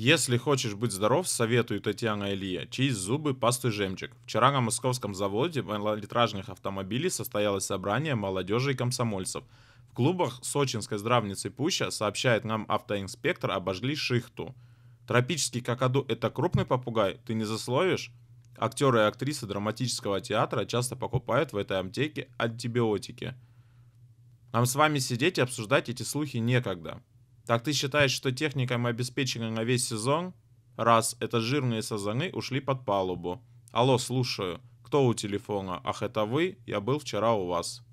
Если хочешь быть здоров, советую Татьяна Илья. Чисть зубы, пастой жемчуг. Вчера на московском заводе малолитражных автомобилей состоялось собрание молодежи и комсомольцев. В клубах сочинской здравницы Пуща, сообщает нам автоинспектор, обожгли шихту. Тропический какаду – это крупный попугай? Ты не засловишь? Актеры и актрисы драматического театра часто покупают в этой аптеке антибиотики. Нам с вами сидеть и обсуждать эти слухи некогда. Так ты считаешь, что техникой мы обеспечены на весь сезон? Раз, это жирные сазаны ушли под палубу. Алло, слушаю. Кто у телефона? Ах, это вы? Я был вчера у вас.